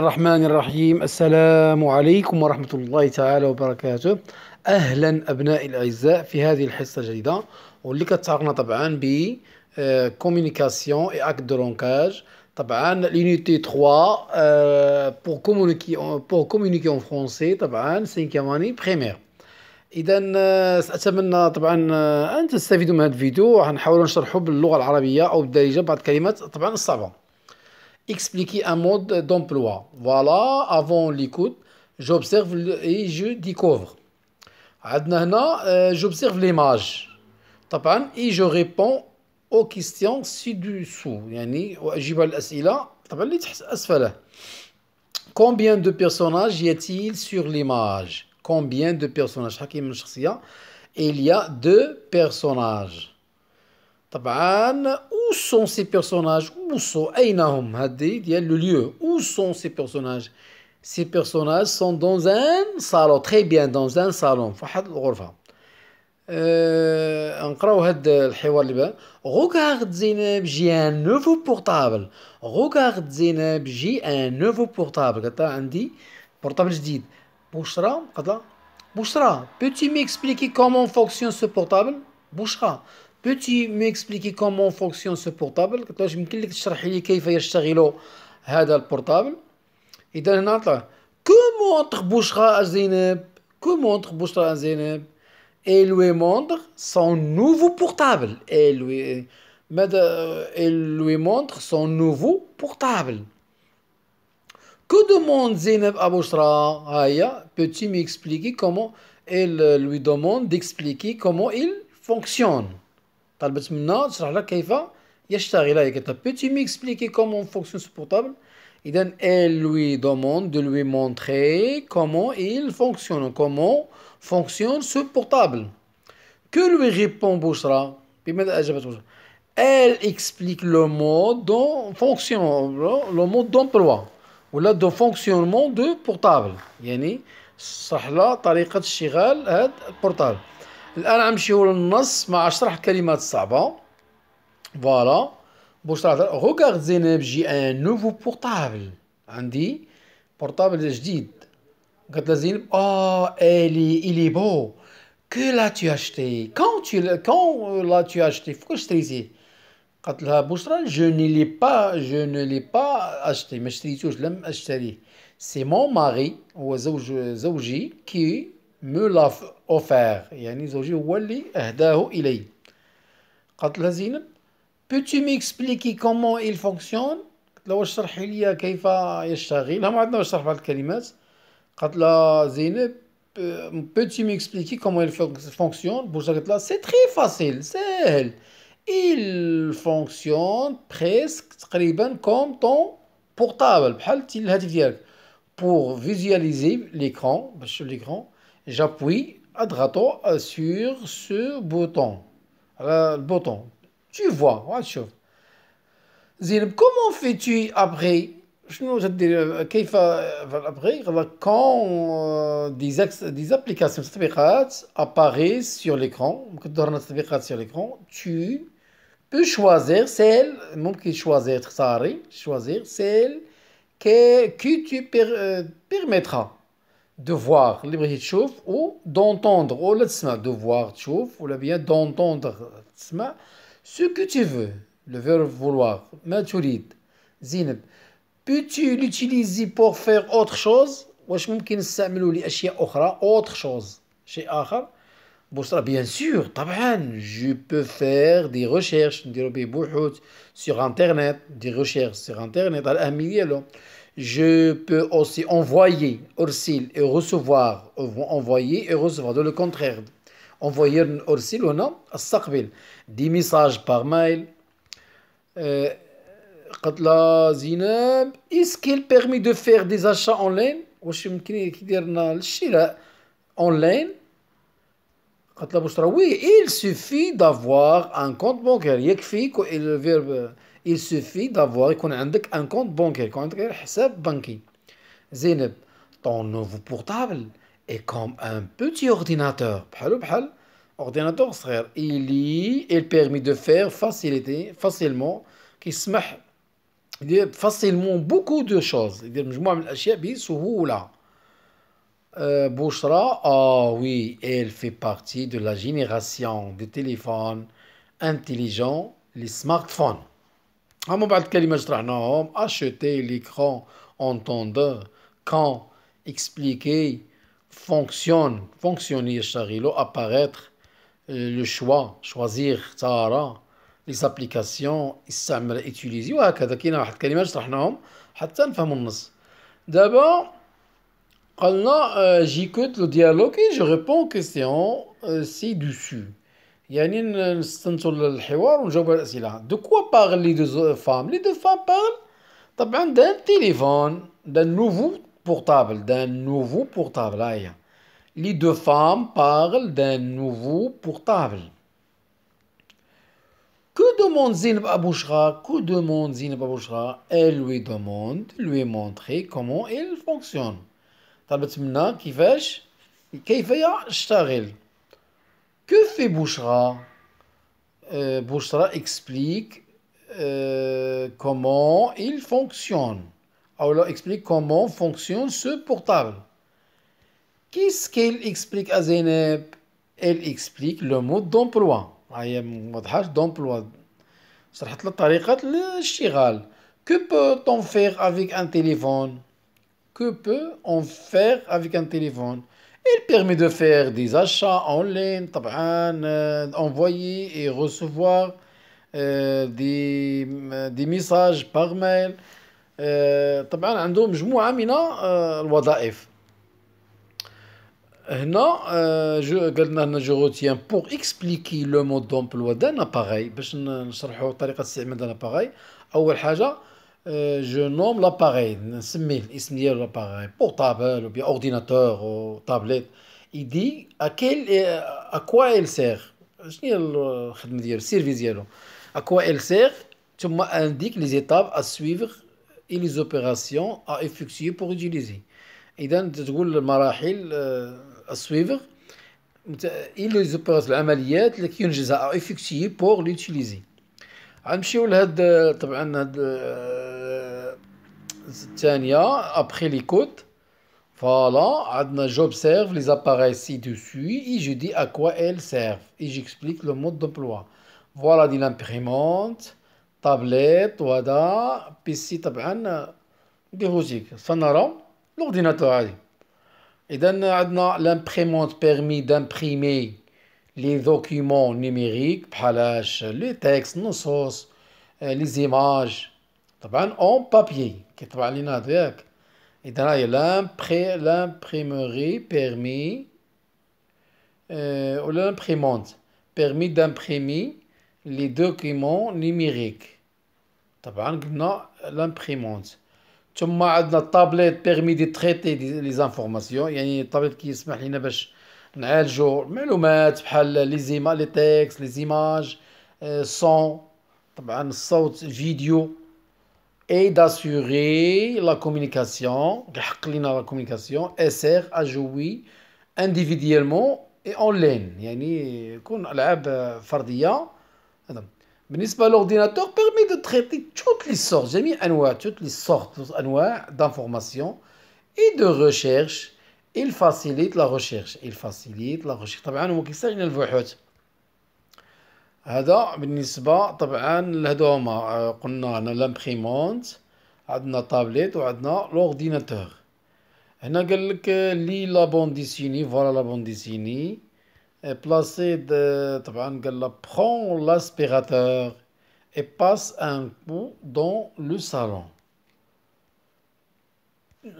الرحمن الرحيم السلام عليكم ورحمة الله تعالى وبركاته أهلا أبنائي الأعزاء في هذه الحصة الجديدة واللي كتعرفنا طبعا ب كوميونيكاسيون اي اكت دو لونكاج طبعا لونيتي 3 بور كومونيكي بور كومونيكي اون فرونسي طبعا 5 اني بريمير اذا آه، ساتمنى طبعا آه، ان تستفيدوا من هذا الفيديو وغنحاولوا نشرحه باللغه العربيه او بالدارجه بعض الكلمات طبعا الصعبه expliquer un mode d'emploi. Voilà, avant l'écoute, j'observe et je découvre. Euh, j'observe l'image. Et je réponds aux questions ci-dessous. Combien de personnages y a-t-il sur l'image Combien de personnages Il y a deux personnages taban où sont ces personnages où sont le lieu où sont ces personnages ces personnages sont dans un salon très bien dans un salon euh, regarde j'ai un nouveau portable regarde Zineb j'ai un nouveau portable قالت عندي portable peux-tu m'expliquer comment fonctionne ce portable bouchera peux-tu m'expliquer comment fonctionne ce portable Toi, je me dis que tu cherches les cas il va y avoir ce portable. Et dans le autre, comment montre Bouchra et Zineb Que montre Bouchra et Zineb Elle lui montre son nouveau portable. Et lui, montre son nouveau portable. Que demande Zineb à Bouchra Aya, peux-tu m'expliquer comment elle lui demande d'expliquer comment il fonctionne Tal btsmna, cela expliquer comment fonctionne ce portable. elle lui demande de lui montrer comment il fonctionne, comment fonctionne ce portable. Que lui répond Bouchra? Elle explique le mode dont fonctionne le mode d'emploi, ou le de fonctionnement de portable. portable. الان غنمشيو للنص مع شرح الكلمات الصعبه فوالا بوشرا غوكارد زينب جي ان نوفو بورتابل عندي بورتابل جديد قالت لزينب زينب اه الي الي بو كو لا تي اشتي كون تي كون لا تي اشتي فوق شريتيه قالت لها بشرى جو ني لي با جو ني لي با اشتي ما شريتوش لم اشتريه سي مون ماري هو زوج زوجي كي me l'a offert يعني زوجي هو اللي أهداه إلي قالت لها زينب peux-tu m'expliquer comment il fonctionne قلت لها واش شرحي لي كيف يشتغل هم عندنا واش شرح بعض الكلمات peux-tu m'expliquer comment il fonctionne بورجا قالت لها c'est très facile C'est. il fonctionne presque تقريبا comme ton portable بحال الهاتف ديالك pour visualiser l'écran باش bah, l'écran j'appuie à droite sur ce bouton. Le euh, bouton. Tu vois, voilà. comment fais-tu après euh, quand euh, des applications apparaissent sur l'écran, sur l'écran, tu peux choisir celle, choisir celle que tu permettra de voir les choses ou d'entendre ou de voir ou bien d'entendre ce que tu veux le verbe vouloir mais tu maturid Zineb peux-tu l'utiliser pour faire autre chose واش ممكن نستعملوا لاشياء اخرى autre chose شيء اخر بصرا bien sûr طبعا je peux faire des recherches نديروا به بحوث sur internet des recherches sur internet un millier je peux aussi envoyer, ursil, et recevoir, euh, envoyer et recevoir. De le contraire, envoyer ursil ou non, des messages par mail. Euh, est-ce qu'il permet de faire des achats en ligne? en ligne oui, il suffit d'avoir un compte bancaire le euh, il suffit d'avoir un compte bancaire compte غير ton nouveau portable est comme un petit ordinateur ordinateur il il permet de faire facilité facilement qui يدير facilement beaucoup de choses euh, Bouchra, oh oui, elle fait partie de la génération des téléphones intelligents, les smartphones. Ah, Acheter l'écran entendre quand expliquer fonctionne, fonctionner, charilo, apparaître, euh, le choix, choisir, tara, les applications, utiliser, وهكذا كاين واحد شرحناهم حتى euh, j'écoute le dialogue et je réponds aux questions euh, ci-dessus. De quoi parlent les deux euh, femmes Les deux femmes parlent d'un téléphone, d'un nouveau portable, d'un nouveau portable. Les deux femmes parlent d'un nouveau portable. Que demande Zineb Abouchra Que Elle lui demande, lui montrer comment il fonctionne. طلبت منها كيفاش كيف يشتغل كو في بوشرا بوشرا اكسبليك كومون il فونكسيون او لو اكسبليك كومون فونكسيون سو بورتابل كيس كيل اكسبليك ازينب elle explique le mode d'emploi هي ah, واضحاش d'emploi شرحت له طريقه الاشتغال كو بو on faire افيك ان تيليفون Que peut-on faire avec un téléphone? Il permet de faire des achats en ligne, d'envoyer euh, et recevoir euh, euh, des messages par mail. Tabaaan, Non, je que je retiens pour expliquer le mode d'emploi d'un appareil. Ben, première chose. Euh, je nomme l'appareil, l'appareil, portable ordinateur ou tablette. Il dit à, quel, euh, à quoi elle sert. service À quoi elle sert Tu indique les étapes à suivre et les opérations à effectuer pour utiliser. Et donc, tu dis euh, à suivre et les opérations, à effectuer pour l'utiliser. Après l'écoute, Voilà, j'observe les appareils ci-dessus et je dis à quoi elles servent. Et j'explique le mode d'emploi. Voilà l'imprimante, tablette, wada, PC, طبعا l'ordinateur. Et l'imprimante permet d'imprimer les documents numériques, les textes, sources, euh, les images, en papier. et L'imprimerie permet, euh, ou l'imprimante, Permis d'imprimer les documents numériques. L'imprimante. ثم عندنا tablette permet de traiter les informations une tablette se met باش mais le médecin, les textes, les images son, un le de vidéo et d'assurer la communication. Grackling la communication. SR a individuellement et en ligne. Il y a une l'ordinateur permet de traiter toutes les sortes. mis toutes les sortes d'informations et de recherches. il facilite la recherche il facilite la recherche طبعا هو كيستعجل البحوث هذا بالنسبه طبعا لهذو هما قلنا هنا لامبريمونت عندنا طابليت وعندنا لورديناتور هنا قال لك لي لا بون ديسيني فوالا لا بون ديسيني بلاسي طبعا قال لا برون لاسبيراتور et passe un coup dans le salon.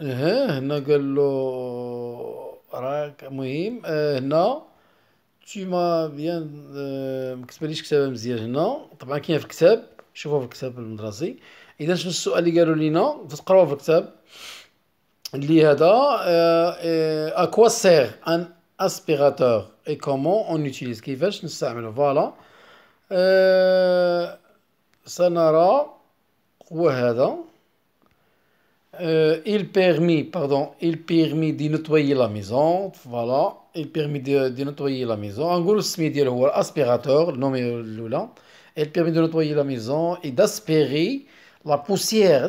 ها هنا قال له راك مهم آه، هنا تي آه، ما بيان مكتبليش كتابه مزيان هنا طبعا كاين في الكتاب شوفوا في الكتاب المدرسي اذا شنو السؤال اللي قالوا لينا تقراوه في الكتاب اللي هذا كوا سيغ ان اسبيغاتور اي كومون اون يوتيليز كيفاش نستعملو فوالا آه، سنرى هو هذا Euh, il permet, pardon, il permet de nettoyer la maison, voilà, il permet de, nettoyer la maison. En gros, c'est l'aspirateur, nommé Lula, Il permet de nettoyer la maison et d'aspirer la poussière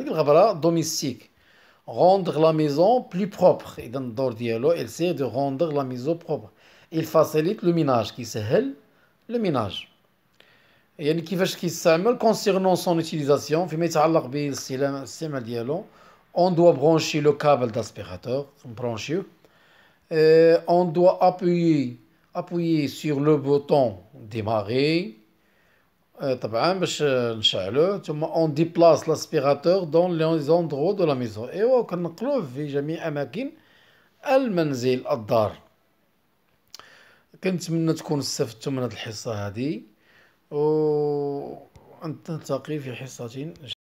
domestique. Rendre la maison plus propre. Et dans le dialogue, elle sert de rendre la maison propre. Il facilite le ménage, qui s'appelle le ménage. يعني كيفاش كيستعمل concernant son utilisation فيما concernant son utilisation on doit brancher le câble d'aspirateur, euh, on doit appuyer, appuyer sur le bouton démarrer. Euh, on déplace l'aspirateur dans les endroits de la maison. Et oh, on elle جميع أماكن المنزل الدار. كنتمنى تكون استفدتم من هذه الحصة هذه ونلتقي في حصة